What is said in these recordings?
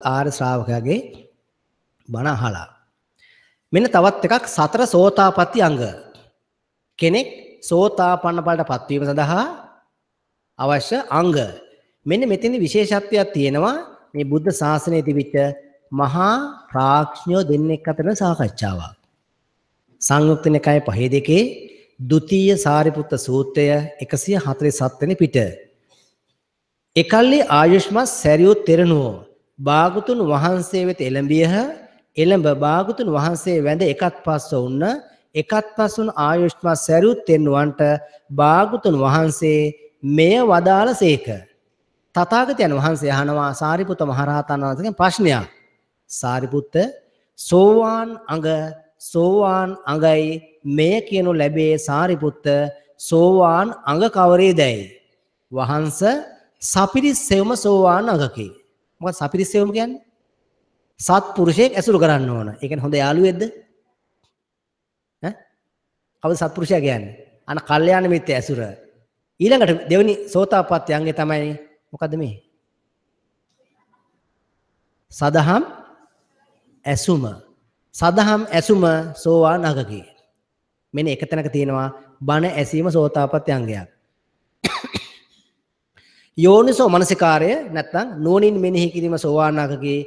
ආර ශ්‍රාවකයාගේ බණ අහලා. මෙන්න තවත් එකක් සතර සෝතාපට්ටි අංග. කෙනෙක් සෝතාපන්න ඵලයට පත්වීම සඳහා අවශ්‍ය අංග. මෙන්න මෙතෙන්දි විශේෂත්වයක් තියෙනවා මේ බුද්ධ ශාසනයේ තිබිච්ච මහා ප්‍රාඥයෝ දෙන්නෙක් අතර සාකච්ඡාවක්. සංයුක්ත නිකායේ පහේ දෙකේ ဒုတိ ය සාරිපුත්ත සූත්‍රය 147 වෙනි පිට. එකල්ලි ආයුෂ්මත් සැරියුත් තෙරණුවෝ බාගතුන් වහන්සේ වෙත එළඹියහ එළඹ බාගතුන් වහන්සේ වැඳ එකත් පස්ස වුණ එකත් පසුන් ආයුෂ්මත් සැරුත් තෙන්වන්ට බාගතුන් වහන්සේ මෙය වදාළ සේක. තතාගතයන් වහන්සේ හනවා සාරිපුත මහරහතන් වහන්සගේ ප්‍රශ්නයක් සාරිපුත්ත සෝවාන් අඟ සෝවාන් අඟයි මෙය කියනු ලැබේ සාරිපුත්ත සෝවාන් අඟ කවරේ දැයි. වහන්ස සපිරි සෙවම සෝවාන් අඟකි. මොකද සපිරිසෙවම කියන්නේ? සත්පුරුෂයෙක් ඇසුරු කරන්න ඕන. ඒ කියන්නේ හොඳ යාළුවෙක්ද? ඈ? කවුද සත්පුරුෂයා කියන්නේ? අන කල්යාණ මිත්‍ය ඇසුර. ඊළඟට දෙවෙනි සෝතාපට්ටි අංගය තමයි මොකද්ද මේ? සදහම් ඇසුම. සදහම් ඇසුම සෝවාන් අගකේ. මෙන්න එක තැනක තියෙනවා බණ ඇසීම සෝතාපට්ටි අංගයක්. යෝනිසෝ මනසිකාරය නැත්තම් නුවණින් මෙනෙහි කිරීම සෝවාන් අගගේ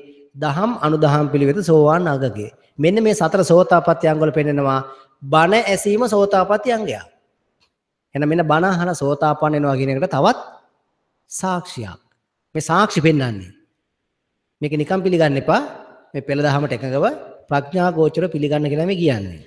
දහම් අනුදහම් පිළිවෙත සෝවාන් අගගේ මෙන්න මේ සතර සෝතාපට්ටි අංගවල පෙන්නනවා බණ ඇසීම සෝතාපට්ටි අංගය එහෙනම් මෙන්න බණ අහන සෝතාපන්න වෙනවා කියන එකට තවත් සාක්ෂියක් මේ සාක්ෂි පෙන්වන්නේ මේක නිකම් පිළිගන්න එපා මේ පෙළ දහමට එකඟව ප්‍රඥා ගෝචර පිළිගන්න කියලා මේ කියන්නේ